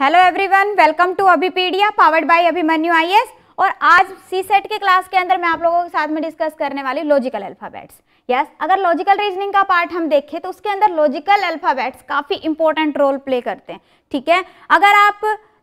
Hello everyone welcome to Abhipedia powered by Abhimanyu S और आज सी set के क्लास के अंदर मैं आप लोगों के साथ में डिस्कस करने वाली लॉजिकल अल्फ़ाबेट्स यस अगर लॉजिकल रीजनिंग का पार्ट हम देखें तो उसके अंदर लॉजिकल अल्फ़ाबेट्स काफ़ी इंपॉर्टेंट रोल प्ले करते हैं ठीक है अगर आप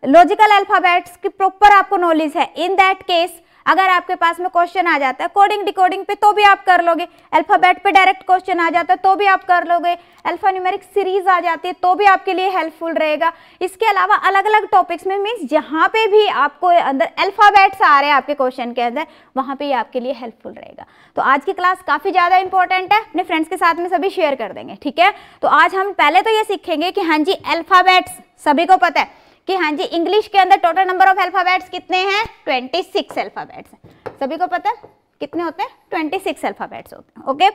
लॉजिकल अल्फ़ाबेट्स की प्रॉपर आपको नॉलेज है इन दैट केस अगर आपके पास में क्वेश्चन आ जाता है कोडिंग डिकोडिंग पे तो भी आप कर लोगे अल्फ़ाबेट पे डायरेक्ट क्वेश्चन आ जाता है तो भी आप कर लोगे अल्फ़ान्यूमेरिक सीरीज आ जाती है तो भी आपके लिए हेल्पफुल रहेगा इसके अलावा अलग अलग टॉपिक्स में मीन्स जहाँ पे भी आपको अंदर अल्फ़ाबेट्स आ रहे हैं आपके क्वेश्चन के अंदर वहाँ पर आपके लिए हेल्पफुल रहेगा तो आज की क्लास काफ़ी ज़्यादा इंपॉर्टेंट है अपने फ्रेंड्स के साथ में सभी शेयर कर देंगे ठीक है तो आज हम पहले तो ये सीखेंगे कि हाँ जी अल्फ़ाबेट्स सभी को पता है कि हाँ जी इंग्लिश के अंदर टोटल नंबर ऑफ अल्फाबेट्स कितने हैं 26 अल्फाबेट्स सभी को पता कितने होते हैं ट्वेंटी सिक्स अल्फ़ाबेट्स होते हैं ओके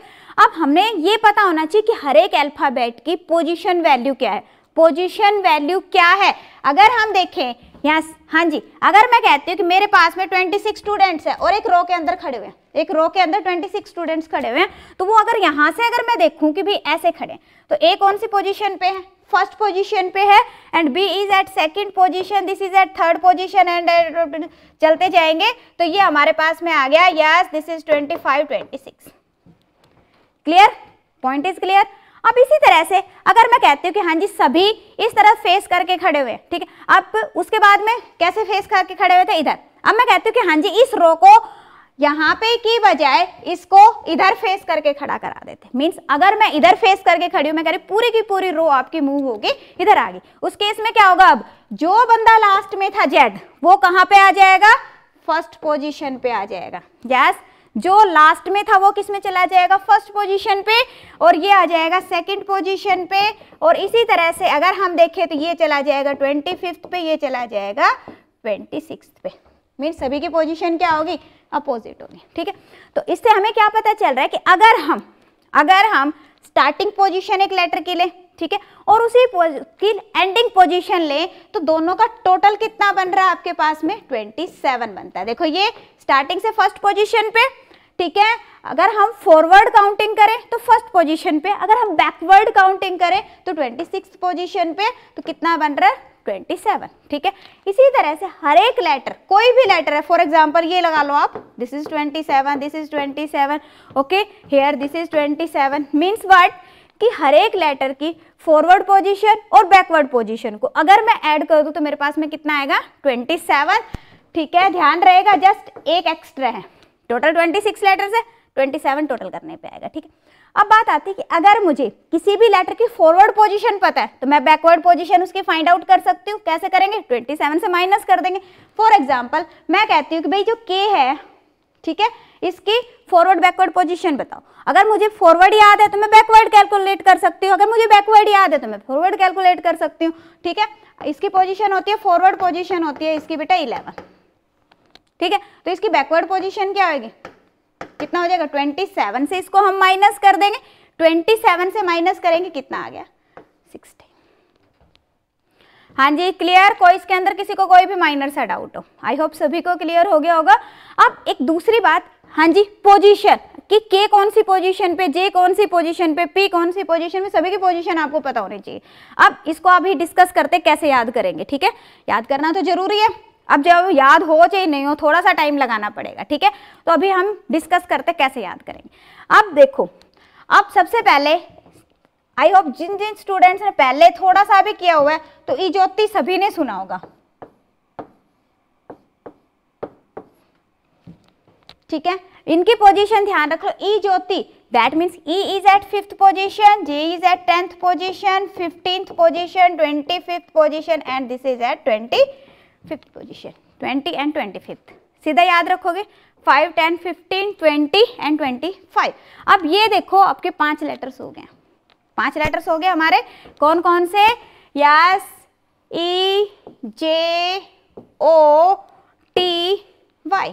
अब हमें ये पता होना चाहिए कि हर एक अल्फ़ाबेट की पोजिशन वैल्यू क्या है पोजिशन वैल्यू क्या है अगर हम देखें यहाँ हाँ जी अगर मैं कहती हूँ कि मेरे पास में 26 स्टूडेंट्स हैं और एक रो के अंदर खड़े हुए हैं एक रो के अंदर 26 स्टूडेंट्स खड़े हुए हैं तो वो अगर यहाँ से अगर मैं देखूँ कि भाई ऐसे खड़े हैं तो ए कौन सी पोजीशन पे है फर्स्ट पोजीशन पे है and B is at second position this is at third position and uh, चलते जाएंगे तो ये हमारे पास में आ गया yes this is twenty five twenty six clear point is clear अब इसी तरह से अगर मैं कहती हूँ कि हाँ जी सभी इस तरह फेस करके खड़े हुए ठीक है अब उसके बाद में कैसे फेस करके खड़े हुए थे इधर अब मैं कहती हूँ कि हाँ जी इस रो को यहाँ पे की बजाय इसको इधर फेस करके खड़ा करा देते मीन्स अगर मैं इधर फेस करके खड़ी हूँ मैं कह रही पूरी की पूरी रो आपकी मूव होगी इधर आ गई उस केस में क्या होगा अब जो बंदा लास्ट में था जेड वो कहाँ पे आ जाएगा फर्स्ट पोजीशन पे आ जाएगा यस yes? जो लास्ट में था वो किस में चला जाएगा फर्स्ट पोजीशन पे और ये आ जाएगा सेकंड पोजीशन पे और इसी तरह से अगर हम देखें तो ये चला जाएगा ट्वेंटी फिफ्थ पे ये चला जाएगा ट्वेंटी सिक्स पे मीन सभी की पोजीशन क्या होगी अपोजिट होंगे ठीक है तो इससे हमें क्या पता चल रहा है कि अगर हम अगर हम स्टार्टिंग पोजिशन एक लेटर की लें ठीक है और उसी की एंडिंग पोजीशन लें तो दोनों का टोटल कितना बन रहा है आपके पास में 27 बनता है देखो ये स्टार्टिंग से फर्स्ट पोजीशन पे ठीक है अगर हम फॉरवर्ड काउंटिंग करें तो फर्स्ट पोजीशन पे अगर हम बैकवर्ड काउंटिंग करें तो 26 पोजीशन पे तो कितना बन रहा है ट्वेंटी सेवन ठीक है इसी तरह से हर एक लेटर कोई भी लेटर है फॉर एग्जाम्पल ये लगा लो आप this is twenty seven this is twenty seven okay here this is twenty seven means word कि हर एक लेटर की फॉरवर्ड पोजीशन और बैकवर्ड पोजीशन को अगर मैं ऐड कर दूं तो मेरे पास में कितना आएगा 27 ठीक है ध्यान रहेगा जस्ट एक एक्स्ट्रा है टोटल 26 लेटर्स है 27 टोटल करने पे आएगा ठीक है अब बात आती है कि अगर मुझे किसी भी लेटर की फॉरवर्ड पोजीशन पता है तो मैं बैकवर्ड पोजीशन उसकी फाइंड आउट कर सकती हूँ कैसे करेंगे 27 से माइनस कर देंगे फॉर एग्जाम्पल मैं कहती हूँ कि भाई जो के है ठीक है इसकी फॉरवर्ड बैकवर्ड पोजीशन बताओ अगर मुझे फॉरवर्ड याद है तो मैं बैकवर्ड कैलकुलेट कर सकती हूँ अगर मुझे बैकवर्ड याद है तो मैं फॉरवर्ड कैलकुलेट कर सकती हूँ ठीक है इसकी पोजिशन होती है फॉरवर्ड पोजिशन होती है इसकी बेटा इलेवन ठीक है तो इसकी बैकवर्ड पोजिशन क्या होगी कितना हो जाएगा ट्वेंटी सेवन से इसको हम माइनस कर देंगे ट्वेंटी सेवन से माइनस करेंगे कितना आ गया सिक्सटीन हाँ जी क्लियर कोई इसके अंदर किसी को कोई भी माइनर सा डाउट हो आई होप सभी को क्लियर हो गया होगा अब एक दूसरी बात हाँ जी पोजिशन कि के कौन सी पोजीशन पे जे कौन सी पोजीशन पे पी कौन सी पोजीशन पे सभी की पोजीशन आपको पता होनी चाहिए अब इसको अभी डिस्कस करते कैसे याद करेंगे ठीक है याद करना तो जरूरी है अब जब याद हो चाहे नहीं हो थोड़ा सा टाइम लगाना पड़ेगा ठीक है तो अभी हम डिस्कस करते कैसे याद करेंगे अब देखो अब सबसे पहले I hope Jin Jin students ने पहले थोड़ा सा भी किया हुआ है तो इजोती सभी ने सुना होगा ठीक है इनकी पोजीशन ध्यान रख लो E Jyoti that means E is at fifth position J is at tenth position fifteenth position twenty fifth position and this is at twenty fifth position twenty and twenty fifth सीधा याद रखोगे five ten fifteen twenty and twenty five अब ये देखो आपके पांच letters हो गए पांच लेटर्स हो गए हमारे कौन कौन से yes E J O T Y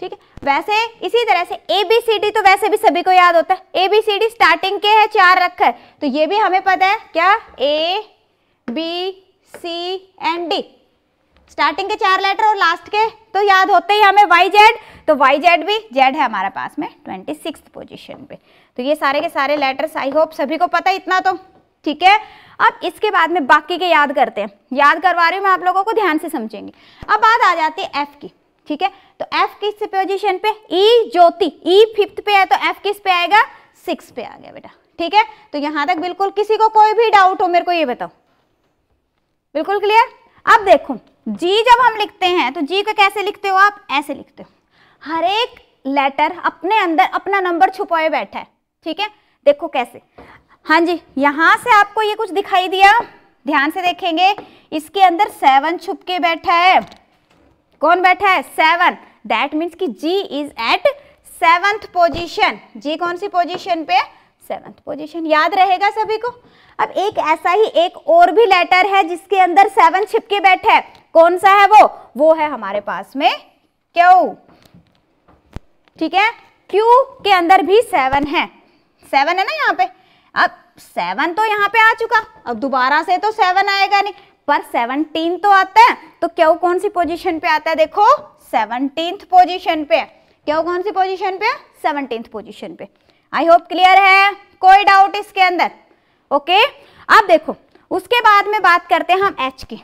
ठीक है वैसे इसी तरह से ए बी सी डी तो वैसे भी सभी को याद होता है A B C D starting के है चार रखकर तो ये भी हमें पता है क्या A B C and D starting के चार लेटर और लास्ट के तो याद होते ही हमें वाई जेड तो वाई जेड भी जेड है हमारे पास में ट्वेंटी सिक्स पोजिशन पे तो ये सारे के सारे लेटर्स आई होप सभी को पता है इतना तो ठीक है अब इसके बाद में बाकी के याद करते हैं याद करवा रही हूँ मैं आप लोगों को ध्यान से समझेंगे अब बात आ जाती है एफ की ठीक है तो एफ किस पोजिशन पे E e Jyoti E e fifth पे है तो एफ किस पे आएगा सिक्स पे आ गया बेटा ठीक है तो यहाँ तक बिल्कुल किसी को कोई भी डाउट हो मेरे को ये बताओ बिल्कुल क्लियर अब देखो जी जब हम लिखते हैं तो जी को कैसे लिखते हो आप ऐसे लिखते हो हर एक लेटर अपने अंदर अपना नंबर छुपाए बैठा है ठीक है देखो कैसे हाँ जी यहां से आपको ये कुछ दिखाई दिया ध्यान से देखेंगे इसके अंदर सेवन छुप के बैठा है कौन बैठा है सेवन दैट मीन्स कि G is at seventh position G कौन सी पोजिशन पे सेवन्थ पोजीशन याद रहेगा सभी को अब एक ऐसा ही एक और भी लेटर है जिसके अंदर सेवन छिपके बैठे है कौन सा है वो वो है हमारे पास में क्यू ठीक है क्यू के अंदर भी सेवन है सेवन है ना यहाँ पे अब सेवन तो यहाँ पे आ चुका अब दोबारा से तो सेवन आएगा नहीं पर सेवनटीन तो आता है तो क्यों कौन सी पोजीशन पे आता है देखो सेवनटीन पोजीशन पे क्यों कौन सी पोजीशन पे सेवनटीन पोजीशन पे आई होप क्लियर है कोई डाउट इसके अंदर ओके अब देखो उसके बाद में बात करते हैं हम एच की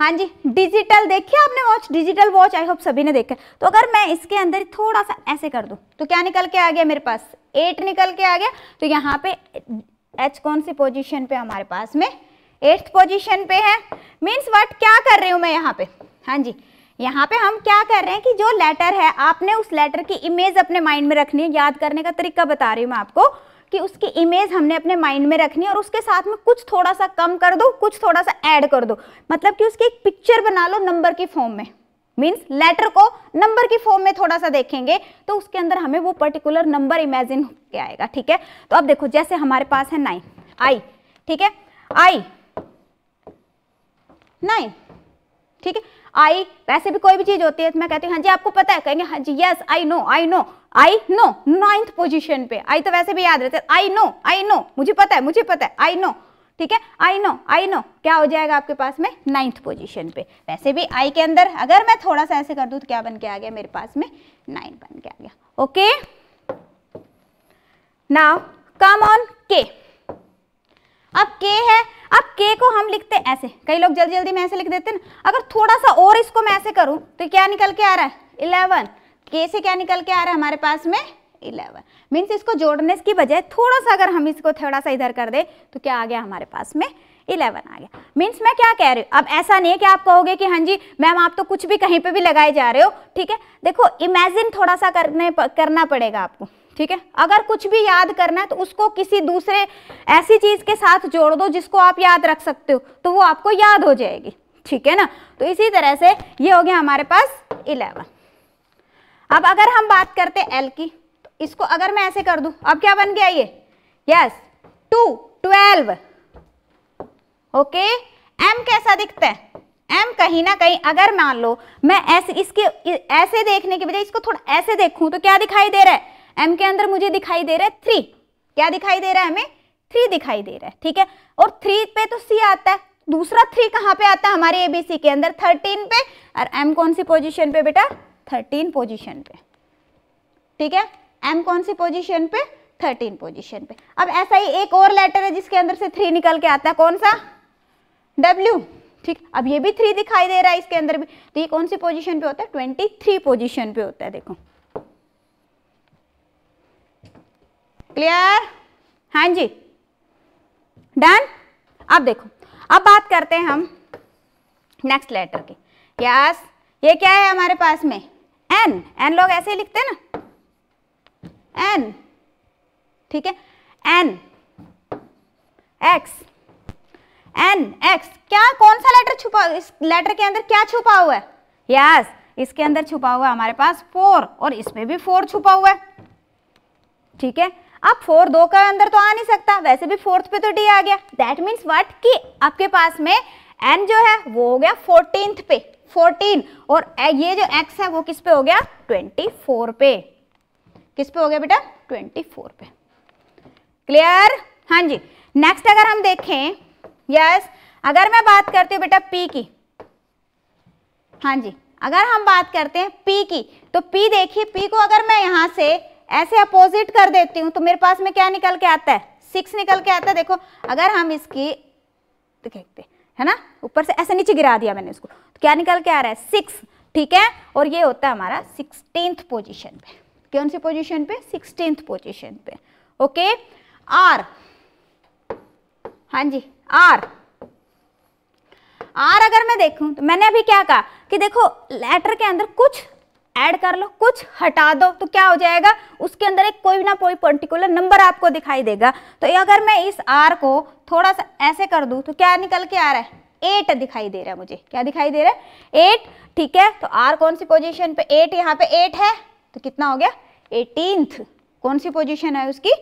हाँ जी डिजिटल देखिए आपने watch digital watch I hope सभी ने देखा तो अगर मैं इसके अंदर थोड़ा सा ऐसे कर दूँ तो क्या निकल के आ गया मेरे पास एट निकल के आ गया तो यहाँ पे एच कौन सी पोजीशन पे हमारे पास में एट्थ पोजीशन पे है मीन्स व्हाट क्या कर रही हूँ मैं यहाँ पे हाँ जी यहाँ पे हम क्या कर रहे हैं कि जो लेटर है आपने उस लेटर की इमेज अपने माइंड में रखनी है याद करने का तरीका बता रही हूँ मैं आपको कि उसकी इमेज हमने अपने माइंड में रखनी है और उसके साथ में कुछ थोड़ा सा कम कर दो कुछ थोड़ा सा ऐड कर दो मतलब कि उसकी एक पिक्चर बना लो नंबर की फॉर्म में मीन्स लेटर को नंबर की फॉर्म में थोड़ा सा देखेंगे तो उसके अंदर हमें वो पर्टिकुलर नंबर इमेजिन होकर आएगा ठीक है तो अब देखो जैसे हमारे पास है नाइन आई ठीक है आई नाइन ठीक है आई वैसे भी कोई भी चीज होती है तो मैं कहती हूँ हाँ जी आपको पता है कहेंगे हाँ जी yes I know I know I know ninth position पे आई तो वैसे भी याद रहते आई नो आई नो मुझे पता है मुझे पता है आई नो ठीक है आई नो आई नो क्या हो जाएगा आपके पास में नाइन्थ पोजिशन पे वैसे भी आई के अंदर अगर मैं थोड़ा सा ऐसे कर दूँ तो क्या बन के आ गया मेरे पास में नाइन बन के आ गया ओके नाउ कम ऑन के अब के है अब के को हम लिखते हैं ऐसे कई लोग जल्दी जल्दी में ऐसे लिख देते हैं ना अगर थोड़ा सा और इसको मैं ऐसे करूँ तो क्या निकल के आ रहा है इलेवन के से क्या निकल के आ रहा है हमारे पास में इलेवन मीन्स इसको जोड़ने की बजाय थोड़ा सा अगर हम इसको थोड़ा सा इधर कर दे तो क्या आ गया हमारे पास में इलेवन आ गया मीन्स मैं क्या कह रही हूँ अब ऐसा नहीं है कि आप कहोगे कि हाँ जी मैम आप तो कुछ भी कहीं पे भी लगाए जा रहे हो ठीक है देखो इमेजिन थोड़ा सा करने करना पड़ेगा आपको ठीक है अगर कुछ भी याद करना है तो उसको किसी दूसरे ऐसी चीज के साथ जोड़ दो जिसको आप याद रख सकते हो तो वो आपको याद हो जाएगी ठीक है ना तो इसी तरह से ये हो गया हमारे पास इलेवन अब अगर हम बात करते एल की तो इसको अगर मैं ऐसे कर दू अब क्या बन गया ये yes two twelve okay M कैसा दिखता है एम कहीं ना कहीं अगर मान लो मैं ऐसे इसके ऐसे देखने के बजाय इसको थोड़ा ऐसे देखूं तो क्या दिखाई दे रहा है एम के अंदर मुझे दिखाई दे रहा है थ्री क्या दिखाई दे रहा है हमें थ्री दिखाई दे रहा है ठीक है और थ्री पे तो सी आता है दूसरा थ्री कहाँ पे आता है हमारे एबीसी के अंदर थर्टीन पे और एम कौन सी पोजिशन पे बेटा थर्टीन पोजिशन पे ठीक है एम कौन सी पोजिशन पे थर्टीन पोजिशन पे अब ऐसा ही एक और लेटर है जिसके अंदर से थ्री निकल के आता है कौन सा डब्ल्यू ठीक अब ये भी थ्री दिखाई दे रहा है इसके अंदर भी तो ये कौन सी पोजीशन पे होता है ट्वेंटी थ्री पोजिशन पे होता है देखो क्लियर हाँ जी डन अब देखो अब बात करते हैं हम नेक्स्ट लेटर की यस ये क्या है हमारे पास में एन एन लोग ऐसे ही लिखते हैं ना एन ठीक है एन एक्स एन एक्स क्या कौन सा लेटर छुपा इस लेटर के अंदर क्या छुपा हुआ है यस इसके अंदर छुपा हुआ है हमारे पास फोर और इसमें भी फोर छुपा हुआ है ठीक है अब फोर दो का अंदर तो आ नहीं सकता वैसे भी फोर्थ पे तो डी आ गया दैट मीन्स वट कि आपके पास में एन जो है वो हो गया फोर्टीन पे फोर्टीन और ये जो एक्स है वो किस पे हो गया ट्वेंटी फोर पे किस पे हो गया बेटा ट्वेंटी फोर पे क्लियर हाँ जी नेक्स्ट अगर हम देखें यस yes, अगर मैं बात करती हूँ बेटा पी की हाँ जी अगर हम बात करते हैं पी की तो पी देखिए पी को अगर मैं यहाँ से ऐसे अपोजिट कर देती हूँ तो मेरे पास में क्या निकल के आता है सिक्स निकल के आता है देखो अगर हम इसकी देखते है ना ऊपर से ऐसे नीचे गिरा दिया मैंने इसको तो क्या निकल के आ रहा है सिक्स ठीक है और ये होता है हमारा सिक्सटीन पोजिशन पे कौन सी पोजिशन पे सिक्सटीन पोजिशन पे ओके आर हाँ जी आर आर अगर मैं देखूं तो मैंने अभी क्या कहा कि देखो लेटर के अंदर कुछ ऐड कर लो कुछ हटा दो तो क्या हो जाएगा उसके अंदर एक कोई ना कोई पर्टिकुलर नंबर आपको दिखाई देगा तो अगर मैं इस आर को थोड़ा सा ऐसे कर दूं तो क्या निकल के आ रहा है एट दिखाई दे रहा है मुझे क्या दिखाई दे रहा है एट ठीक है तो आर कौन सी पोजीशन पे एट यहाँ पे एट है तो कितना हो गया एटीनथ कौन सी पोजिशन है उसकी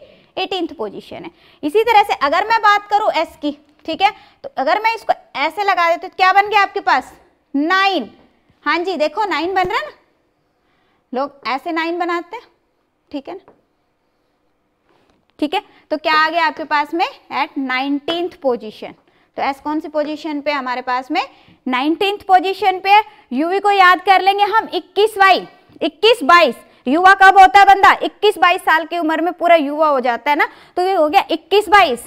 एटीनथ पोजिशन है इसी तरह से अगर मैं बात करूँ एस की ठीक है तो अगर मैं इसको ऐसे लगा देती तो क्या बन गया आपके पास नाइन हाँ जी देखो नाइन बन रहा है ना लोग ऐसे नाइन बनाते हैं ठीक है ना ठीक है तो क्या आ गया आपके पास में एट नाइनटीन पोजिशन तो एस कौन सी पोजीशन पे हमारे पास में नाइनटीन पोजीशन पे यूवी को याद कर लेंगे हम इक्कीस वाई इक्कीस बाईस युवा कब होता है बंदा इक्कीस बाईस साल की उम्र में पूरा युवा हो जाता है ना तो ये हो गया इक्कीस बाईस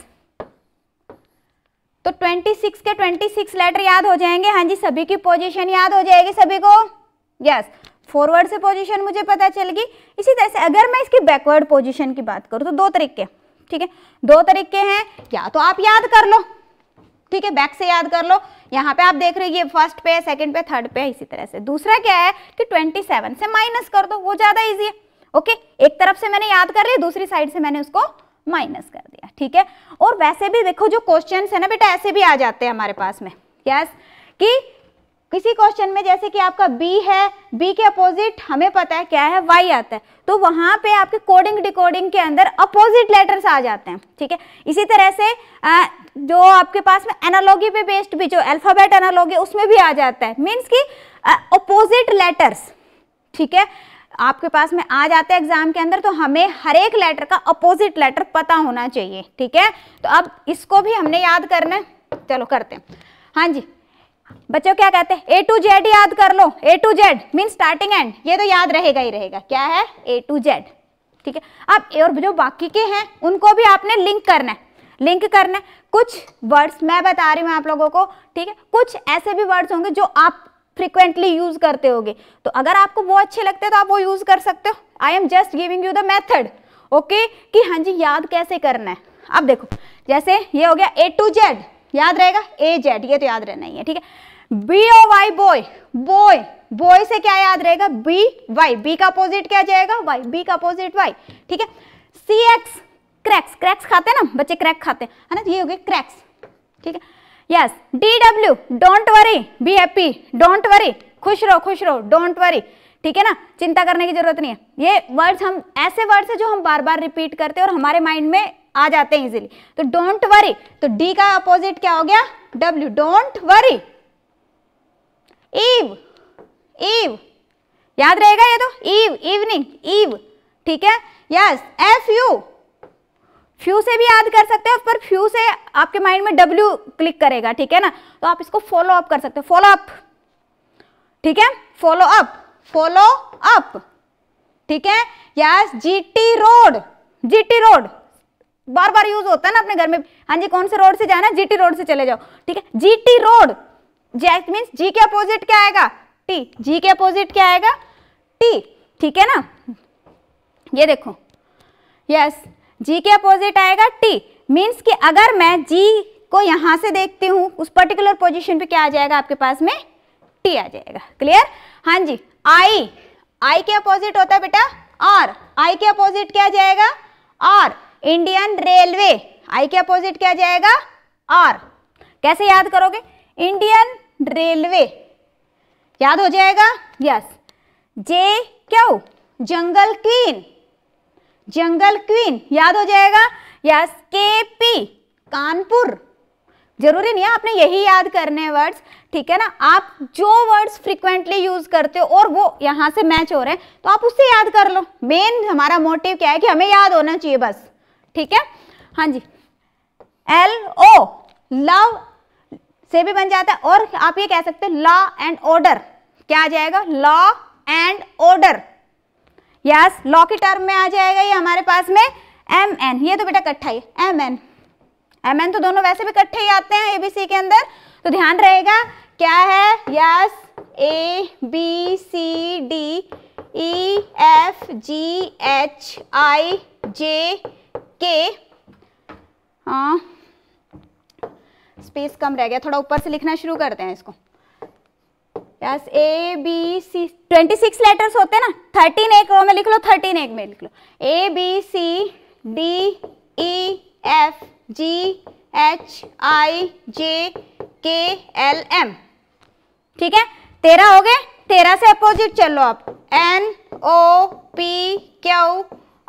तो 26 के 26 लेटर याद हो जाएंगे हाँ जी सभी की पोजीशन याद हो जाएगी सभी को यस yes. फॉरवर्ड से पोजीशन मुझे पता चल गई इसी तरह से अगर मैं इसकी बैकवर्ड पोजीशन की बात करूँ तो दो तरीके ठीक है दो तरीके हैं या तो आप याद कर लो ठीक है बैक से याद कर लो यहाँ पे आप देख रहे हो ये फर्स्ट पे सेकंड पे थर्ड पे इसी तरह से दूसरा क्या है कि 27 से माइनस कर दो वो ज़्यादा इजी है ओके एक तरफ से मैंने याद कर लिया दूसरी साइड से मैंने उसको माइनस कर दिया ठीक है और वैसे भी देखो जो क्वेश्चन है ना बेटा ऐसे भी आ जाते हैं हमारे पास में यस yes, कि किसी क्वेश्चन में जैसे कि आपका बी है बी के अपोजिट हमें पता है क्या है वाई आता है तो वहां पे आपके कोडिंग डिकोडिंग के अंदर अपोजिट लेटर्स आ जाते हैं ठीक है इसी तरह से आ, जो आपके पास में एनालॉगी पे बेस्ड भी जो अल्फ़ाबेट एनालॉगी उसमें भी आ जाता है मीन्स की अपोजिट लेटर्स ठीक है आपके पास में आ जाता है एग्जाम के अंदर तो हमें हर एक लेटर का अपोजिट लेटर पता होना चाहिए ठीक है तो अब इसको भी हमने याद करना है चलो करते हैं हाँ जी बच्चों क्या कहते हैं ए टू जेड याद कर लो A to Z mean starting and ये तो याद रहेगा ही रहेगा क्या है ए टू जेड ठीक है अब और जो बाकी के हैं उनको भी आपने लिंक करना है लिंक करना है कुछ वर्ड्स मैं बता रही हूं आप लोगों को ठीक है कुछ ऐसे भी वर्ड्स होंगे जो आप फ्रिक्वेंटली यूज़ करते होगे तो अगर आपको वो अच्छे लगते हैं तो आप वो यूज़ कर सकते हो I am just giving you the method okay कि हाँ जी याद कैसे करना है अब देखो जैसे ये हो गया ए टू जेड याद रहेगा ए जेड ये तो याद रहना ही है ठीक है बी ओ वाई बोय बोय बोय से क्या याद रहेगा बी वाई बी का अपोजिट क्या जाएगा वाई बी का अपोजिट वाई ठीक है सी एक्स क्रैक्स क्रैक्स खाते हैं ना बच्चे क्रैक खाते हैं ना ये हो गए क्रैक्स ठीक है yes D W don't worry be happy don't worry खुश रहो खुश रहो डोंट वरी ठीक है ना चिंता करने की जरूरत नहीं है ये वर्ड्स हम ऐसे वर्ड्स है जो हम बार बार रिपीट करते हैं और हमारे माइंड में आ जाते हैं इजीली तो डोंट वरी तो डी का अपोजिट क्या हो गया W don't worry E V E V याद रहेगा ये तो ईव इवनिंग ईव ठीक है यस एफ यू फ्यू से भी याद कर सकते हो पर फ्यू से आपके माइंड में डब्ल्यू क्लिक करेगा ठीक है ना तो आप इसको फॉलो अप कर सकते हो फॉलो अप ठीक है फॉलो अप फॉलो अप ठीक है yes GT road GT road बार बार यूज होता है ना अपने घर में हाँ जी कौन से रोड से जाना है जीटी रोड से चले जाओ ठीक है GT road that means G के अपोजिट क्या आएगा टी जी के अपोजिट क्या आएगा टी ठीक है ना ये देखो यस जी के अपोजिट आएगा टी मीन्स कि अगर मैं जी को यहां से देखती हूं उस पर्टिकुलर पोजिशन पे क्या आ जाएगा आपके पास में टी आ जाएगा क्लियर हाँ जी आई आई के अपोजिट होता है बेटा आर आई के अपोजिट क्या आ जाएगा आर इंडियन रेलवे आई के अपोजिट क्या जाएगा आर कैसे याद करोगे इंडियन रेलवे याद हो जाएगा यस जे क्यों जंगल क्वीन जंगल क्वीन याद हो जाएगा यस के पी कानपुर जरूरी नहीं है आपने यही याद करने वर्ड्स ठीक है ना आप जो वर्ड्स फ्रिक्वेंटली यूज करते हो और वो यहां से मैच हो रहे हैं तो आप उससे याद कर लो मेन हमारा मोटिव क्या है कि हमें याद होना चाहिए बस ठीक है हाँ जी एल ओ लव से भी बन जाता है और आप ये कह सकते हैं लॉ एंड ऑर्डर क्या आ जाएगा law and order yes law की टर्म में आ जाएगा ये हमारे पास में एम एन ये तो बेटा कट्ठा ही एम एन एम एन तो दोनों वैसे भी कट्ठे ही आते हैं एबीसी के अंदर तो ध्यान रहेगा क्या है yes A B C D E F G H I J K हाँ स्पेस कम रह गया थोड़ा ऊपर से लिखना शुरू करते हैं इसको yes A B C twenty six letters होते हैं ना थर्टीन एक रो में लिख लो थर्टीन एक में लिख लो A B C D E F G H I J K L M ठीक है तेरह हो गए तेरह से अपोजिट चलो आप N O P Q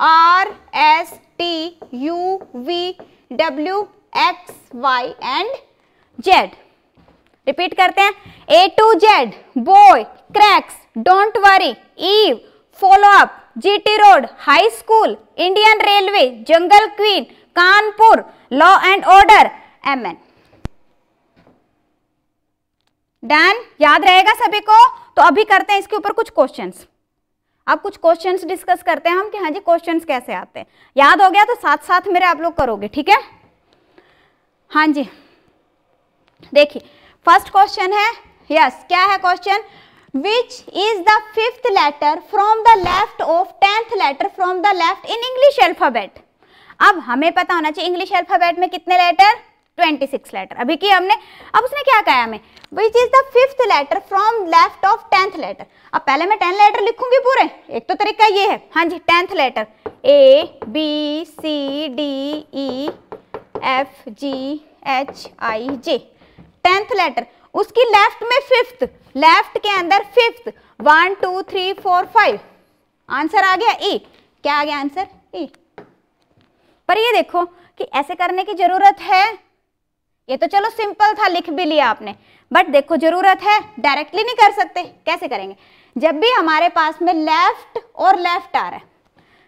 R S T U V W X Y and Z repeat करते हैं A to Z boy cracks don't worry eve follow up T road high school Indian railway jungle queen Kanpur law and order M N done याद रहेगा सभी को तो अभी करते हैं इसके ऊपर कुछ क्वेश्चंस अब कुछ क्वेश्चंस डिस्कस करते हैं हम कि हाँ जी क्वेश्चंस कैसे आते हैं याद हो गया तो साथ साथ मेरे आप लोग करोगे ठीक है हाँ जी देखिए फर्स्ट क्वेश्चन है यस क्या है question which is the fifth letter from the left of tenth letter from the left in English alphabet अब हमें पता होना चाहिए इंग्लिश एल्फाबेट में कितने लेटर ट्वेंटी सिक्स लेटर अभी की हमने अब उसने क्या कहा हमें which is the fifth letter from left of tenth letter अब पहले मैं टेन लेटर लिखूंगी पूरे एक तो तरीका ये है हाँ जी tenth letter A B C D E F G H I J tenth letter उसकी लेफ्ट में फिफ्थ लेफ्ट के अंदर fifth one two three four five answer आ गया ई e। क्या आ गया आंसर ई e। पर ये देखो कि ऐसे करने की जरूरत है ये तो चलो सिंपल था लिख भी लिया आपने बट देखो जरूरत है डायरेक्टली नहीं कर सकते कैसे करेंगे जब भी हमारे पास में लेफ्ट और लेफ्ट आ रहा है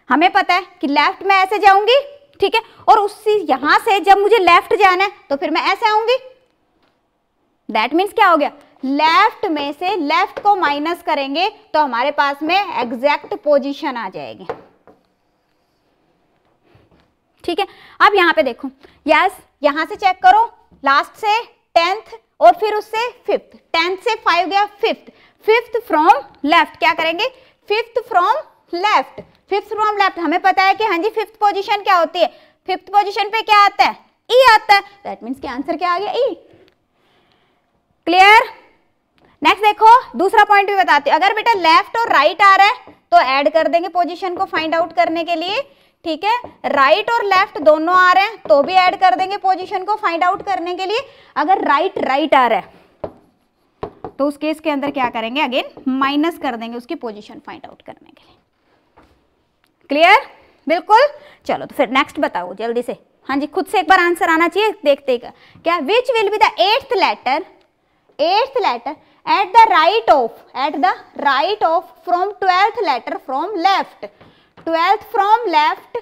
हमें पता है कि लेफ्ट में ऐसे जाऊंगी ठीक है और उससे यहां से जब मुझे लेफ्ट जाना है तो फिर मैं ऐसे आऊंगी दैट मीन्स क्या हो गया लेफ्ट में से लेफ्ट को माइनस करेंगे तो हमारे पास में एग्जैक्ट पोजिशन आ जाएगी ठीक है अब यहां पे देखो यस यहां से चेक करो लास्ट से टेंथ और फिर उससे फिफ्थ टेंथ से फाइव गया फिफ्थ फिफ्थ फ्रॉम लेफ्ट क्या करेंगे fifth from left fifth from left हमें पता है कि हाँ जी फिफ्थ पोजिशन क्या होती है फिफ्थ पोजिशन पे क्या आता है ई e आता है दैट मीन्स के आंसर क्या आ गया ई क्लियर नेक्स्ट देखो दूसरा पॉइंट भी बताते अगर बेटा लेफ्ट और राइट right आ रहा है तो ऐड कर देंगे पोजीशन को फाइंड आउट करने के लिए ठीक है राइट और लेफ्ट दोनों आ रहे हैं तो भी ऐड कर देंगे पोजीशन को फाइंड आउट करने के लिए अगर राइट right, राइट right आ रहा है तो उस केस के अंदर क्या करेंगे अगेन माइनस कर देंगे उसकी पोजीशन फाइंड आउट करने के लिए क्लियर बिल्कुल चलो तो फिर नेक्स्ट बताओ जल्दी से हाँ जी खुद से एक बार आंसर आना चाहिए देखते क्या which will be the eighth letter eighth letter at the right of at the right of from twelfth letter from left twelfth from left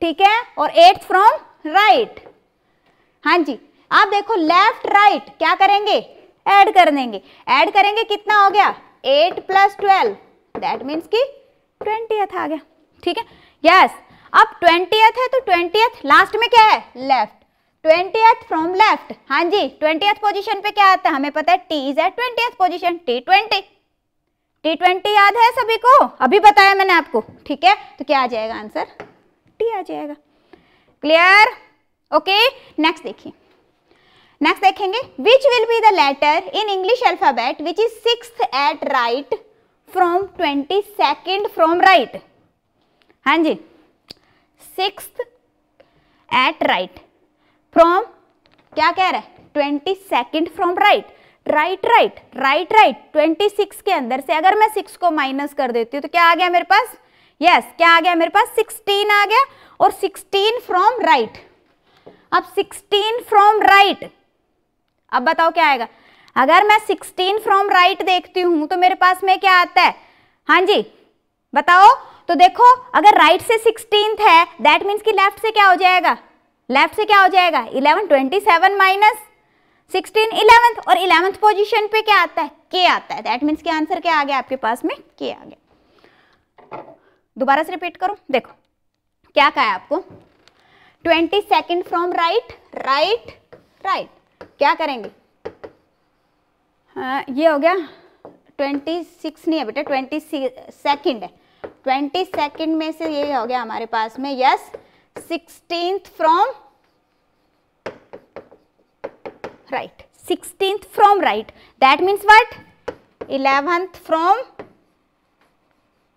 ठीक है और एट्थ फ्रॉम राइट हाँ जी आप देखो लेफ्ट राइट right, क्या करेंगे ऐड कर देंगे ऐड करेंगे कितना हो गया eight plus twelve that means की ट्वेंटियथ आ गया ठीक है यस yes, अब ट्वेंटियथ है तो ट्वेंटियथ लास्ट में क्या है लेफ्ट ट्वेंटियथ फ्रॉम लेफ्ट हाँ जी ट्वेंटियथ पोजीशन पे क्या आता है हमें पता है T is at twentieth position T twenty T twenty याद है सभी को अभी बताया मैंने आपको ठीक है तो क्या आ जाएगा आंसर टी आ जाएगा क्लियर ओके नेक्स्ट देखिए नेक्स्ट देखेंगे which will be the letter in English alphabet which is six at right from twenty second from right हाँ जी सिक्स एट राइट फ्रॉम क्या कह रहा है twenty second from right right right right right 26 के अंदर से अगर मैं 6 को माइनस कर देती हूँ तो क्या आ गया मेरे पास यस yes, क्या आ गया मेरे पास 16 आ गया और 16 फ्रॉम राइट अब 16 फ्रॉम राइट अब बताओ क्या आएगा अगर मैं 16 फ्रॉम राइट देखती हूं तो मेरे पास में क्या आता है हाँ जी बताओ तो देखो अगर राइट से सिक्सटीन है दैट मीन्स कि लेफ्ट से क्या हो जाएगा लेफ्ट से क्या हो जाएगा twenty seven minus sixteen eleventh और इलेवंथ पोजिशन पे क्या आता है के आता है दैट मीन्स के आंसर क्या आ गया आपके पास में के आ गया दोबारा से रिपीट करो देखो क्या कहा है आपको twenty second from right right right क्या करेंगे आ, हाँ, ये हो गया ट्वेंटी सिक्स नहीं है बेटा ट्वेंटी सेकेंड है ट्वेंटी सेकेंड में से ये हो गया हमारे पास में yes sixteen from right 16th from right that means what 11th from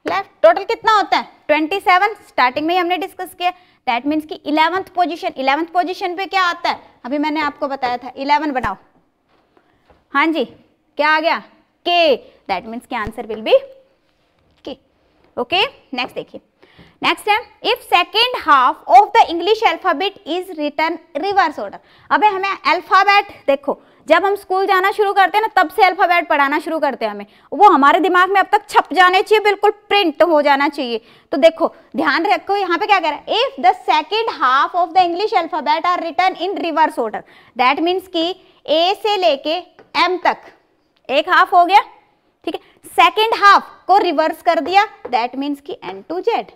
left total कितना होता है 27 स्टार्टिंग में ही हमने डिस्कस किया दैट मीन्स कि 11th पोजीशन 11th पोजीशन पे क्या आता है अभी मैंने आपको बताया था 11 बनाओ हाँ जी क्या आ गया के दैट मीन्स कि answer will be K okay next देखिए नेक्स्ट है if second half of the English alphabet is return reverse order अब हमें अल्फाबेट देखो जब हम स्कूल जाना शुरू करते हैं ना तब से अल्फ़ाबेट पढ़ाना शुरू करते हैं हमें वो हमारे दिमाग में अब तक छप जाने चाहिए बिल्कुल प्रिंट हो जाना चाहिए तो देखो ध्यान रखो यहाँ पे क्या कह रहा है if the second half of the English alphabet are return in reverse order that means की ए से लेके एम तक एक हाफ हो गया ठीक है सेकेंड हाफ को रिवर्स कर दिया दैट मीन्स की एन टू जेड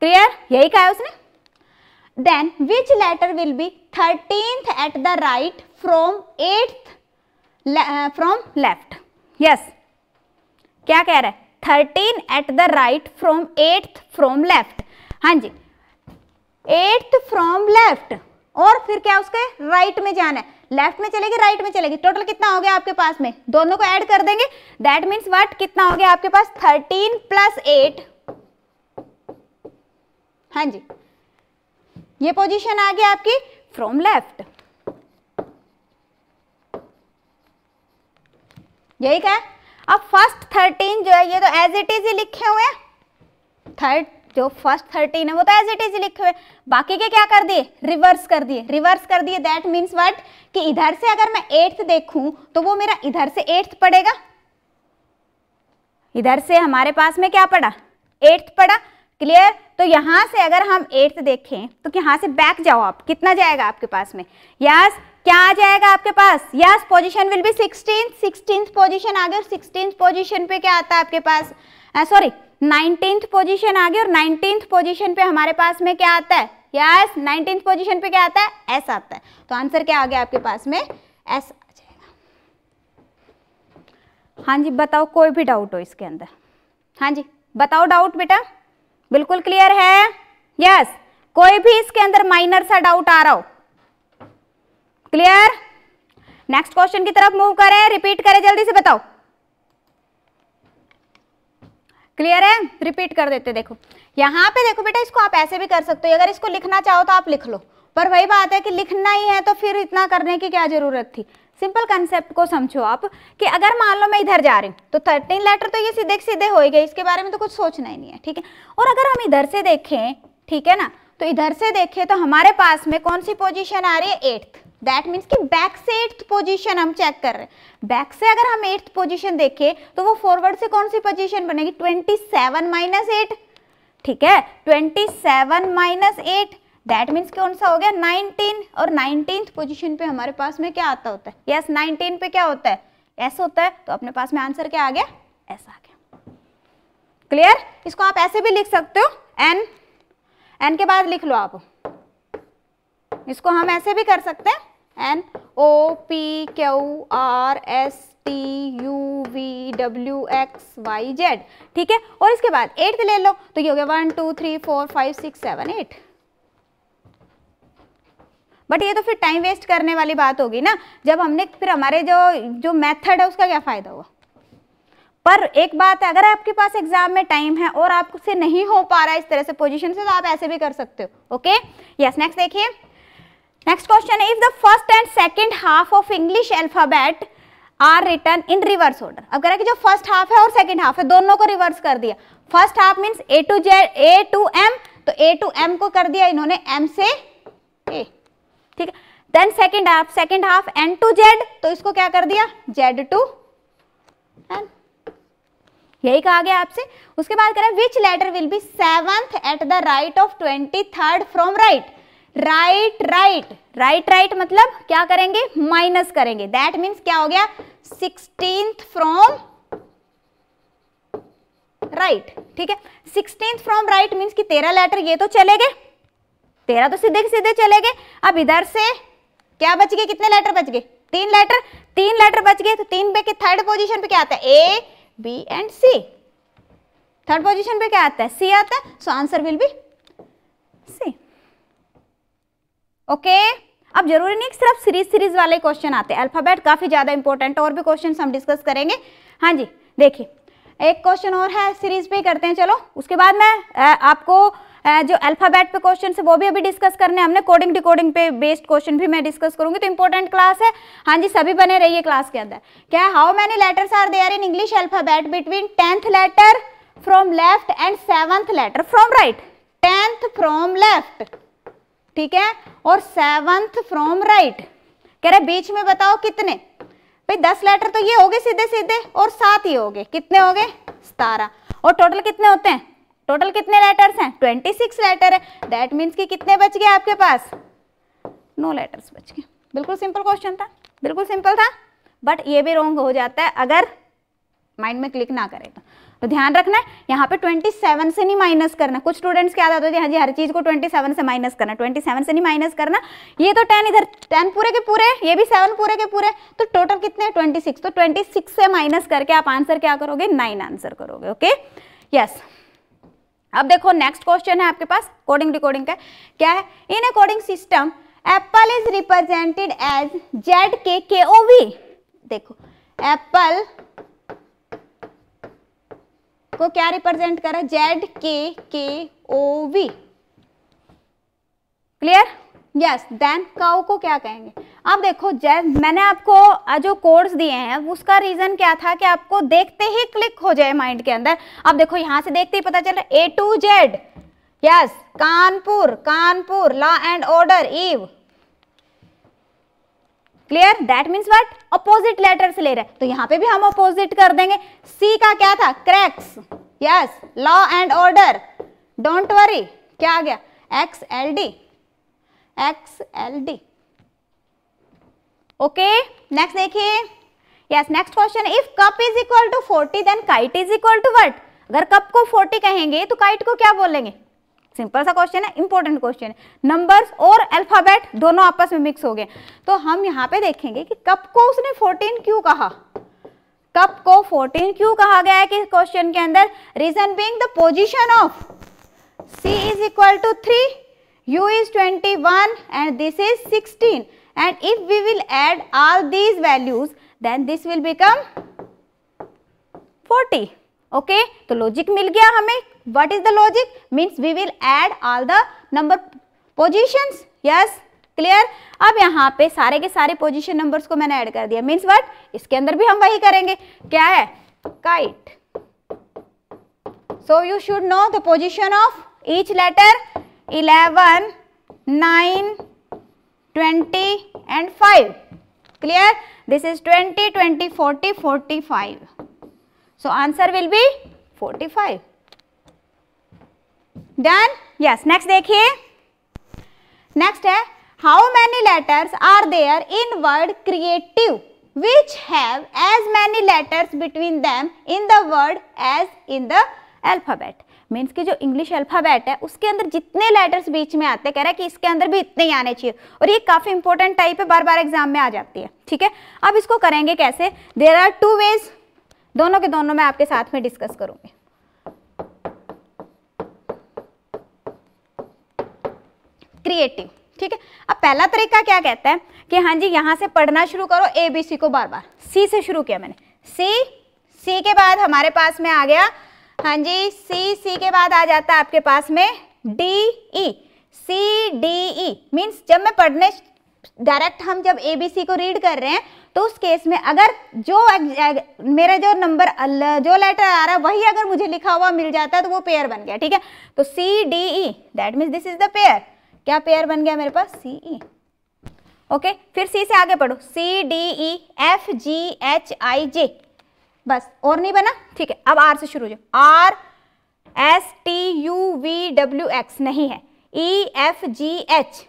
क्लियर यही कहा है उसने then which letter will be thirteenth at the right from eighth from left yes क्या कह रहा है thirteen at the right from eighth from left हाँ जी एट्थ फ्रॉम लेफ्ट और फिर क्या उसके राइट right में जाना है लेफ्ट में चलेगी राइट right में चलेगी टोटल कितना हो गया आपके पास में दोनों को ऐड कर देंगे दैट मीन्स वट कितना हो गया आपके पास थर्टीन प्लस एट हाँ जी ये पोजीशन आ गया आपकी फ्रॉम लेफ्ट यही क्या अब फर्स्ट थर्टीन जो है ये तो एज इट इज ही लिखे हुए हैं थर्ड जो फर्स्ट थर्टीन है वो तो एज इट इज लिखे हुए बाकी के क्या कर दिए रिवर्स कर दिए रिवर्स कर दिए दैट मीन्स वट कि इधर से अगर मैं एट्थ देखूं तो वो मेरा इधर से एट्थ पड़ेगा इधर से हमारे पास में क्या पड़ा एट्थ पड़ा क्लियर तो यहाँ से अगर हम एट्थ देखें तो यहाँ से बैक जाओ आप कितना जाएगा आपके पास में यस क्या आ जाएगा आपके पास yes position will be sixteen sixteen position आगे और सिक्सटीन पोजिशन पे क्या आता है आपके पास सॉरी नाइनटीन्थ पोजिशन आगे और नाइनटीन्थ पोजिशन पे हमारे पास में क्या आता है यस नाइनटीन्थ पोजिशन पे क्या आता है एस आता है तो आंसर क्या आ गया आपके पास में एस आ जाएगा हाँ जी बताओ कोई भी डाउट हो इसके अंदर हाँ जी बताओ डाउट बेटा बिल्कुल क्लियर है यस yes. कोई भी इसके अंदर माइनर सा डाउट आ रहा हो क्लियर नेक्स्ट क्वेश्चन की तरफ मूव करें रिपीट करें जल्दी से बताओ क्लियर है रिपीट कर देते देखो यहां पे देखो बेटा इसको आप ऐसे भी कर सकते हो अगर इसको लिखना चाहो तो आप लिख लो पर वही बात है कि लिखना ही है तो फिर इतना करने की क्या जरूरत थी सिंपल कंसेप्ट को समझो आप कि अगर मान लो मैं इधर जा रही हूँ तो थर्टीन लेटर तो ये सीधे सीधे हो गए इसके बारे में तो कुछ सोचना ही नहीं है ठीक है और अगर हम इधर से देखें ठीक है ना तो इधर से देखें तो हमारे पास में कौन सी पोजीशन आ रही है एट्थ दैट मीन्स कि बैक से एट्थ पोजिशन हम चेक कर रहे हैं बैक से अगर हम एट्थ पोजिशन देखें तो वो फॉरवर्ड से कौन सी पोजिशन बनेगी ट्वेंटी सेवन माइनस एट ठीक है twenty seven minus eight that means कौन सा हो गया नाइनटीन और नाइनटीन पोजिशन पे हमारे पास में क्या आता होता है यस yes, नाइनटीन पे क्या होता है ऐसा होता है तो अपने पास में आंसर क्या आ गया ऐसा आ गया क्लियर इसको आप ऐसे भी लिख सकते हो एन एन के बाद लिख लो आप इसको हम ऐसे भी कर सकते हैं N O P Q R S T U V W X Y Z ठीक है और इसके बाद एट ले लो तो ये हो गया one two three four five six seven eight but ये तो फिर टाइम वेस्ट करने वाली बात होगी ना जब हमने फिर हमारे जो जो मेथड है उसका क्या फ़ायदा हुआ पर एक बात है अगर आपके पास एग्जाम में टाइम है और आपसे नहीं हो पा रहा है इस तरह से पोजीशन से तो आप ऐसे भी कर सकते हो ओके यस नेक्स्ट देखिए नेक्स्ट क्वेश्चन है if the first and second half of English alphabet are return in reverse order अब कह रहा है कि जो फर्स्ट हाफ है और सेकेंड हाफ है दोनों को रिवर्स कर दिया first half means A to Z A to M तो ए टू एम को कर दिया इन्होंने एम से ए ठीक है then second half second half N to Z तो इसको क्या कर दिया जेड टू एन यही कहा गया आपसे उसके बाद करें which letter will be seventh at the right of twenty third from right right right right right मतलब क्या करेंगे माइनस करेंगे दैट मीन्स क्या हो गया सिक्सटीन फ्रॉम राइट ठीक है सिक्सटीन फ्रॉम राइट मीन्स कि तेरह लेटर ये तो चले गए तेरह तो सीधे सीधे चले गए अब इधर से क्या बच गए कितने लेटर बच गए तीन लेटर तीन लेटर बच गए तो तीन पे के थर्ड पोजीशन पे क्या आता है A B and C third position पे क्या आता है सी आता है so answer will be C okay अब जरूरी नहीं सिर्फ सीरीज सीरीज वाले क्वेश्चन आते हैं अल्फाबेट काफ़ी ज़्यादा इंपॉर्टेंट और भी क्वेश्चन हम डिस्कस करेंगे हाँ जी देखिए एक क्वेश्चन और है सीरीज पे करते हैं चलो उसके बाद मैं आपको जो अल्फाबेट पे क्वेश्चन है वो भी अभी डिस्कस करने हमने कोडिंग डिकोडिंग पे बेस्ड क्वेश्चन भी मैं डिस्कस करूंगी तो इंपॉर्टेंट क्लास है हाँ जी सभी बने रहिए क्लास के अंदर क्या how many letters are there in English alphabet between tenth letter from left and seventh letter from right tenth from left ठीक है और सेवंथ फ्रॉम राइट कह रहे बीच में बताओ कितने भाई दस लेटर तो ये हो गए सीधे सीधे और सात ही हो गए कितने हो गए सतारह और टोटल कितने होते हैं टोटल कितने लेटर्स हैं 26 लेटर है दैट मीन्स कि कितने बच गए आपके पास नो लेटर्स बच गए बिल्कुल सिंपल क्वेश्चन था बिल्कुल सिंपल था बट ये भी रॉन्ग हो जाता है अगर माइंड में क्लिक ना करेगा तो तो ध्यान रखना है यहाँ पे 27 से नहीं माइनस करना कुछ स्टूडेंट्स क्या आता है हाँ जी हर चीज़ को 27 से माइनस करना 27 से नहीं माइनस करना ये तो 10 इधर 10 पूरे के पूरे ये भी 7 पूरे के पूरे तो टोटल कितने हैं 26 तो 26 से माइनस करके आप आंसर क्या करोगे 9 आंसर करोगे ओके यस yes. अब देखो नेक्स्ट क्वेश्चन है आपके पास कोडिंग डिकोडिंग का क्या है in a coding system apple is represented as Z K K O we देखो एप्पल को क्या रिप्रेजेंट करा Z K K O V clear yes then cow को क्या कहेंगे अब देखो जै मैंने आपको जो कोर्स दिए हैं उसका रीज़न क्या था कि आपको देखते ही क्लिक हो जाए माइंड के अंदर अब देखो यहां से देखते ही पता चल रहा है A to Z yes Kanpur Kanpur law and order eve clear that means what opposite letter से ले रहे तो यहाँ पे भी हम अपोजिट कर देंगे सी का क्या था cracks yes law and order don't worry क्या आ गया X L D X L D okay next देखिए yes next question if cup is equal to 40 then kite is equal to what अगर कप को 40 कहेंगे तो काइट को क्या बोलेंगे सिंपल सा क्वेश्चन है इंपॉर्टेंट क्वेश्चन है नंबर्स और अल्फाबेट दोनों आपस में मिक्स हो गए तो हम यहाँ पे देखेंगे कि कप को उसने 14 क्यों कहा कप को 14 क्यों कहा गया है कि क्वेश्चन के अंदर reason being the position of C is equal to three u is 21 and this is 16 and if we will add all these values then this will become 40 okay to logic mil gaya hame what is the logic means we will add all the number positions yes clear अब यहाँ पे सारे के सारे position numbers को मैंने add कर दिया मींस व्हाट इसके अंदर भी हम वही करेंगे क्या है kite so you should know the position of each letter 11, 9, 20 and 5. Clear? This is 20, 20, 40, 45. So, answer will be 45. Done? Yes. Next देखिए. Next है how many letters are there in word creative which have as many letters between them in the word as in the alphabet. Means की जो English alphabet है उसके अंदर जितने letters बीच में आते हैं कह रहा है कि इसके अंदर भी इतने ही आने चाहिए और ये काफ़ी इंपॉर्टेंट टाइप है बार बार एग्जाम में आ जाती है ठीक है अब इसको करेंगे कैसे देर आर टू वेज दोनों के दोनों मैं आपके साथ में डिस्कस करूंगी क्रिएटिव ठीक है अब पहला तरीका क्या कहता है कि हाँ जी यहां से पढ़ना शुरू करो ए बी सी को बार बार सी से शुरू किया मैंने सी सी के बाद हमारे पास में आ गया हाँ जी सी सी के बाद आ जाता है आपके पास में D E C D E means जब मैं पढ़ने डायरेक्ट हम जब ए बी सी को रीड कर रहे हैं तो उस केस में अगर जो मेरा जो नंबर जो लेटर आ रहा है वही अगर मुझे लिखा हुआ मिल जाता है तो वो पेयर बन गया ठीक है तो C D E that means this is the pair क्या पेयर बन गया मेरे पास सी ई ओके फिर सी से आगे पढ़ो C D E F G H I J बस और नहीं बना ठीक है अब आर से शुरू हो जाओ R S T U V W X नहीं है ई F G H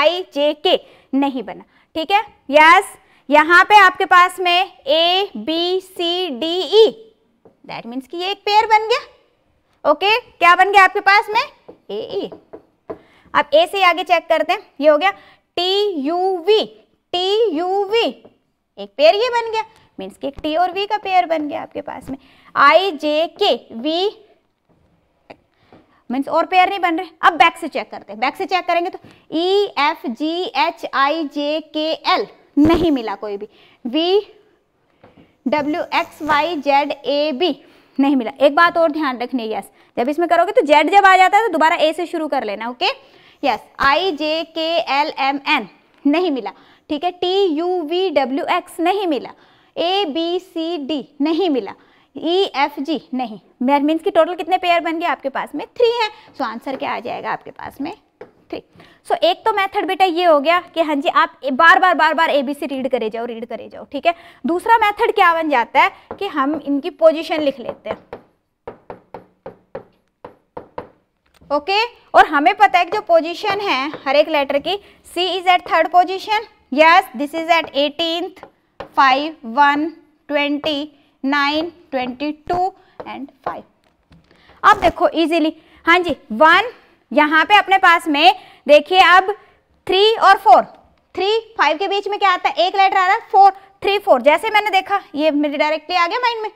I J के नहीं बना ठीक है यस यहां पे आपके पास में A B C D E that means कि ये एक पेयर बन गया ओके क्या बन गया आपके पास में ए ई e। अब ए से आगे चेक करते हैं ये हो गया T U V T U V एक पेयर ये बन गया मीन्स कि टी और वी का पेयर बन गया आपके पास में आई जे के वी मीन्स और पेयर नहीं बन रहे अब बैक से चेक करते हैं बैक से चेक करेंगे तो ई F G H I J K L नहीं मिला कोई भी V W X Y Z A B नहीं मिला एक बात और ध्यान रखनी है यस जब इसमें करोगे तो जेड जब आ जाता है तो दोबारा ए से शुरू कर लेना okay yes I J K L M N नहीं मिला ठीक है T U V W X नहीं मिला ए बी सी डी नहीं मिला ई एफ जी नहीं मेर मीन्स की टोटल कितने पेयर बन गए आपके पास में थ्री हैं सो आंसर क्या आ जाएगा आपके पास में थ्री सो so, एक तो मेथड बेटा ये हो गया कि हाँ जी आप बार बार बार बार ए बी सी रीड करे जाओ रीड करे जाओ ठीक है दूसरा मेथड क्या बन जाता है कि हम इनकी पोजिशन लिख लेते हैं ओके okay? और हमें पता है कि जो पोजीशन है हर एक लेटर की C is at third position yes this is at eighteen five one twenty nine twenty two and five अब देखो इजीली हाँ जी वन यहाँ पे अपने पास में देखिए अब थ्री और फोर थ्री फाइव के बीच में क्या आता है एक लेटर आ रहा है फोर थ्री फोर जैसे मैंने देखा ये मेरे डायरेक्टली आ गया माइंड में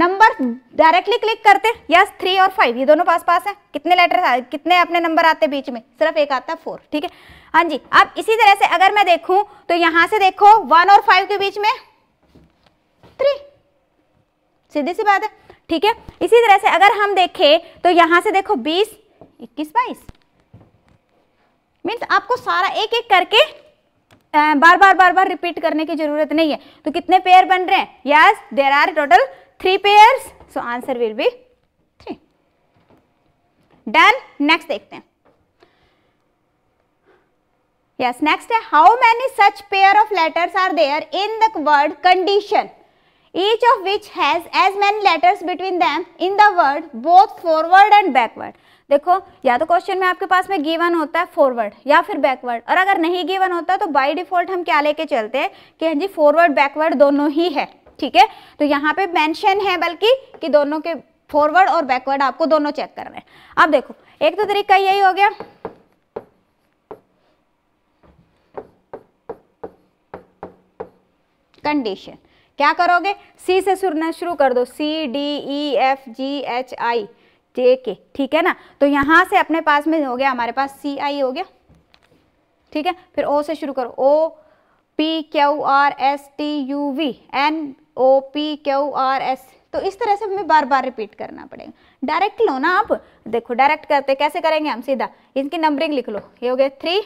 नंबर डायरेक्टली क्लिक करते यस थ्री और फाइव ये दोनों पास पास है कितने लेटर कितने अपने नंबर आते बीच में सिर्फ एक आता है फोर ठीक है हाँ जी अब इसी तरह से अगर मैं देखूं तो यहां से देखो वन और फाइव के बीच में थ्री सीधी सी बात है ठीक है इसी तरह से अगर हम देखें तो यहां से देखो बीस इक्कीस बाईस मीन्स आपको सारा एक एक करके बार बार बार बार रिपीट करने की जरूरत नहीं है तो कितने पेयर बन रहे हैं yes there are total three pair so answer will be three done next देखते हैं yes next how many such pair of letters are there in the word condition each of which has as many letters between them in the word both forward and backward देखो या तो question में आपके पास में given होता है forward या फिर बैकवर्ड और अगर नहीं गिवन होता तो बाय डिफॉल्ट हम क्या लेके चलते हैं कि हाँ जी फॉरवर्ड बैकवर्ड दोनों ही है ठीक है तो यहाँ पे मेंशन है बल्कि कि दोनों के फॉरवर्ड और बैकवर्ड आपको दोनों चेक करना है अब देखो एक तो तरीका यही हो गया कंडीशन क्या करोगे सी से सुनना शुरू कर दो C D E F G H I J K ठीक है ना तो यहाँ से अपने पास में हो गया हमारे पास सी आई हो गया ठीक है फिर ओ से शुरू करो O P Q R S T U V N O P Q R S तो इस तरह से हमें बार बार रिपीट करना पड़ेगा डायरेक्ट लो ना आप देखो डायरेक्ट करते कैसे करेंगे हम सीधा इनकी नंबरिंग लिख लो ये हो गया three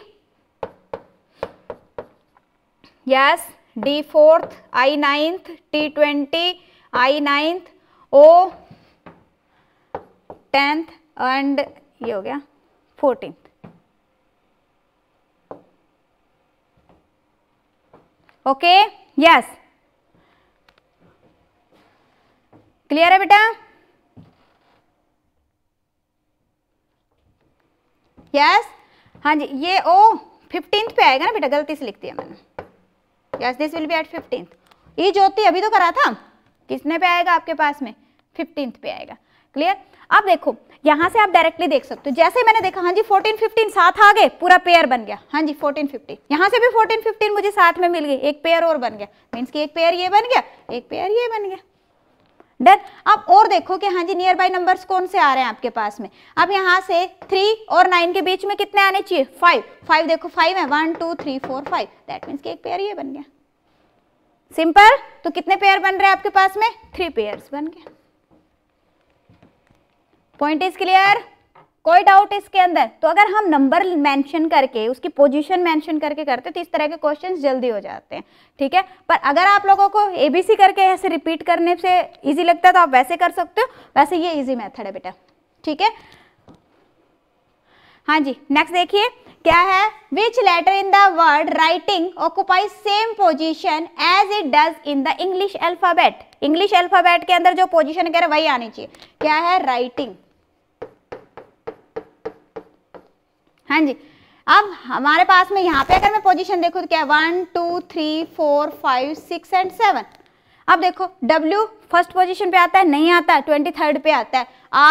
yes yes. D fourth I ninth T twenty I ninth O tenth and ये हो गया फोर्टीन ओके यस क्लियर है बेटा यस yes? हाँ जी ये ओ फिफ्टींथ पे आएगा ना बेटा गलती से लिख दिया मैंने yes this will be at fifteenth E Jyoti अभी तो करा था किसने पे आएगा आपके पास में फिफ्टींथ पे आएगा क्लियर अब देखो यहाँ से आप डायरेक्टली देख सकते हो जैसे मैंने देखा हाँ जी फोर्टीन फिफ्टीन साथ आ गए पूरा पेयर बन गया हाँ जी फोर्टीन फिफ्टीन यहाँ से भी फोर्टीन फिफ्टीन मुझे साथ में मिल गई एक पेयर और बन गया मीन्स की एक पेयर ये बन गया एक पेयर ये बन गया डन अब और देखो कि हाँ जी नियर बाई नंबर कौन से आ रहे हैं आपके पास में अब यहाँ से थ्री और नाइन के बीच में कितने आने चाहिए फाइव फाइव देखो फाइव है one two three four five that means की एक पेयर ये बन गया सिंपल तो कितने पेयर बन रहे हैं आपके पास में थ्री पेयर्स बन गए पॉइंट इज क्लियर कोई डाउट इसके अंदर तो अगर हम नंबर मेंशन करके उसकी पोजीशन मेंशन करके करते तो इस तरह के क्वेश्चंस जल्दी हो जाते हैं ठीक है पर अगर आप लोगों को एबीसी करके ऐसे रिपीट करने से इजी लगता है तो आप वैसे कर सकते हो वैसे ये इजी मेथड है बेटा ठीक है हाँ जी नेक्स्ट देखिए क्या है which letter in the word writing occupy same position as it does in the English alphabet English alphabet के अंदर जो पोजिशन कह रहे वही आनी चाहिए क्या है राइटिंग हाँ जी अब हमारे पास में यहाँ पे अगर मैं पोजीशन देखू तो क्या one two three four five six and seven अब देखो W फर्स्ट पोजीशन पे आता है नहीं आता है ट्वेंटी थर्ड पे आता है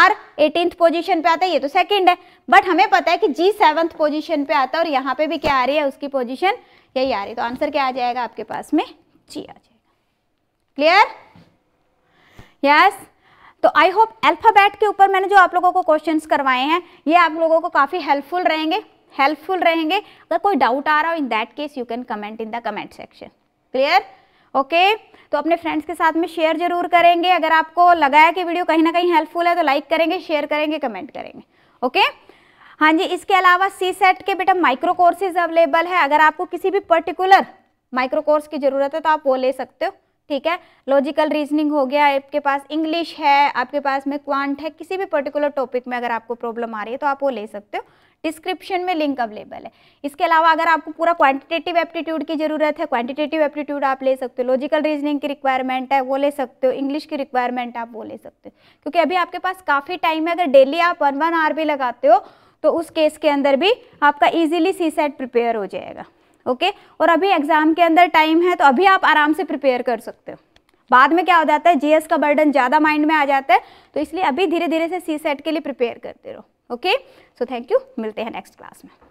R एटीन पोजीशन पे आता है ये तो सेकंड है बट हमें पता है कि G सेवंथ पोजीशन पे आता है और यहाँ पे भी क्या आ रही है उसकी पोजीशन यही आ रही है तो आंसर क्या आ जाएगा आपके पास में जी आ जाएगा क्लियर यस yes? तो आई होप अल्फ़ाबेट के ऊपर मैंने जो आप लोगों को क्वेश्चन करवाए हैं ये आप लोगों को काफ़ी हेल्पफुल रहेंगे हेल्पफुल रहेंगे अगर कोई डाउट आ रहा हो in that case you can comment in the comment section clear okay तो अपने फ्रेंड्स के साथ में शेयर जरूर करेंगे अगर आपको लगा है कि वीडियो कहीं ना कहीं हेल्पफुल है तो लाइक करेंगे शेयर करेंगे कमेंट करेंगे ओके हाँ जी इसके अलावा सी सेट के बेटा माइक्रो कोर्सेज अवेलेबल है अगर आपको किसी भी पर्टिकुलर माइक्रो कोर्स की ज़रूरत है तो आप वो ले सकते हो ठीक है लॉजिकल रीजनिंग हो गया आपके पास इंग्लिश है आपके पास में क्वांट है किसी भी पर्टिकुलर टॉपिक में अगर आपको प्रॉब्लम आ रही है तो आप वो ले सकते हो डिस्क्रिप्शन में लिंक अवेलेबल है इसके अलावा अगर आपको पूरा क्वांटिटेटिव एप्टीट्यूड की ज़रूरत है क्वांटिटेटिव एप्टीट्यूड आप ले सकते हो लॉजिकल रीजनिंग की रिक्वायरमेंट है वो ले सकते हो इंग्लिश की रिक्वायरमेंट आप वो ले सकते हो क्योंकि अभी आपके पास काफ़ी टाइम है अगर डेली आप वन वन आर भी लगाते हो तो उस केस के अंदर भी आपका ईजिली सी सेट प्रिपेयर हो जाएगा ओके और अभी एग्जाम के अंदर टाइम है तो अभी आप आराम से प्रिपेयर कर सकते हो बाद में क्या हो जाता है जीएस का बर्डन ज़्यादा माइंड में आ जाता है तो इसलिए अभी धीरे धीरे से सी सेट के लिए प्रिपेयर करते रहो ओके सो थैंक यू मिलते हैं नेक्स्ट क्लास में